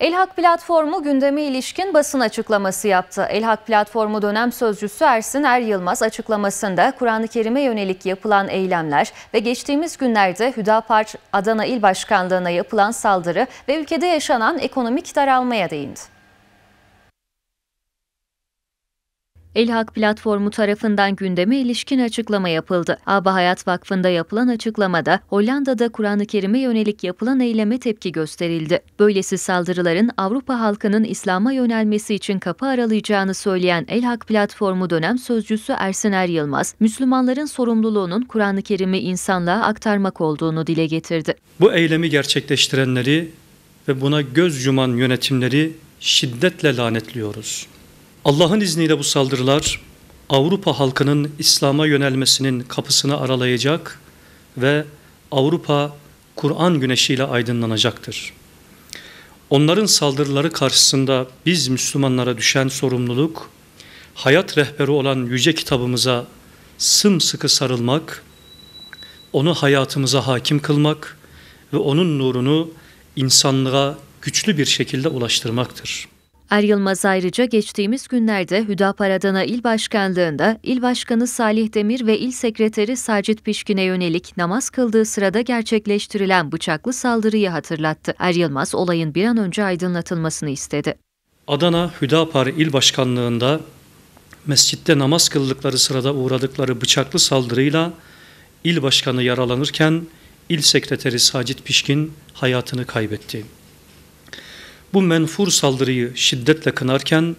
Elhak Platformu gündeme ilişkin basın açıklaması yaptı. Elhak Platformu dönem sözcüsü Ersin Er Yılmaz açıklamasında Kur'an-ı Kerim'e yönelik yapılan eylemler ve geçtiğimiz günlerde Hüdapar Adana İl Başkanlığı'na yapılan saldırı ve ülkede yaşanan ekonomik daralmaya değindi. El Hak platformu tarafından gündeme ilişkin açıklama yapıldı. Aba Hayat Vakfı'nda yapılan açıklamada Hollanda'da Kur'an-ı Kerim'e yönelik yapılan eyleme tepki gösterildi. Böylesi saldırıların Avrupa halkının İslam'a yönelmesi için kapı aralayacağını söyleyen El Hak platformu dönem sözcüsü Ersener Yılmaz, Müslümanların sorumluluğunun Kur'an-ı Kerim'i insanlığa aktarmak olduğunu dile getirdi. Bu eylemi gerçekleştirenleri ve buna göz yuman yönetimleri şiddetle lanetliyoruz. Allah'ın izniyle bu saldırılar Avrupa halkının İslam'a yönelmesinin kapısını aralayacak ve Avrupa Kur'an güneşiyle aydınlanacaktır. Onların saldırıları karşısında biz Müslümanlara düşen sorumluluk, hayat rehberi olan yüce kitabımıza sımsıkı sarılmak, onu hayatımıza hakim kılmak ve onun nurunu insanlığa güçlü bir şekilde ulaştırmaktır.'' Er Yılmaz ayrıca geçtiğimiz günlerde Hüdapar Adana İl Başkanlığı'nda İl Başkanı Salih Demir ve İl Sekreteri Sacit Pişkin'e yönelik namaz kıldığı sırada gerçekleştirilen bıçaklı saldırıyı hatırlattı. Er Yılmaz olayın bir an önce aydınlatılmasını istedi. Adana Hüdapar İl Başkanlığı'nda mescitte namaz kıldıkları sırada uğradıkları bıçaklı saldırıyla il başkanı yaralanırken il sekreteri Sacit Pişkin hayatını kaybetti bu menfur saldırıyı şiddetle kınarken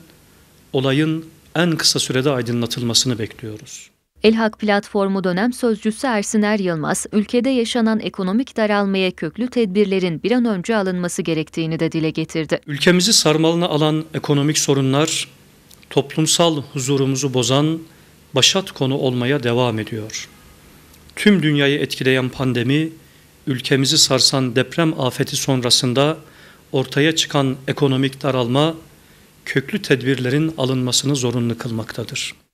olayın en kısa sürede aydınlatılmasını bekliyoruz. Elhak Platformu dönem sözcüsü Ersin Er Yılmaz, ülkede yaşanan ekonomik daralmaya köklü tedbirlerin bir an önce alınması gerektiğini de dile getirdi. Ülkemizi sarmalına alan ekonomik sorunlar, toplumsal huzurumuzu bozan başat konu olmaya devam ediyor. Tüm dünyayı etkileyen pandemi, ülkemizi sarsan deprem afeti sonrasında ortaya çıkan ekonomik daralma köklü tedbirlerin alınmasını zorunlu kılmaktadır.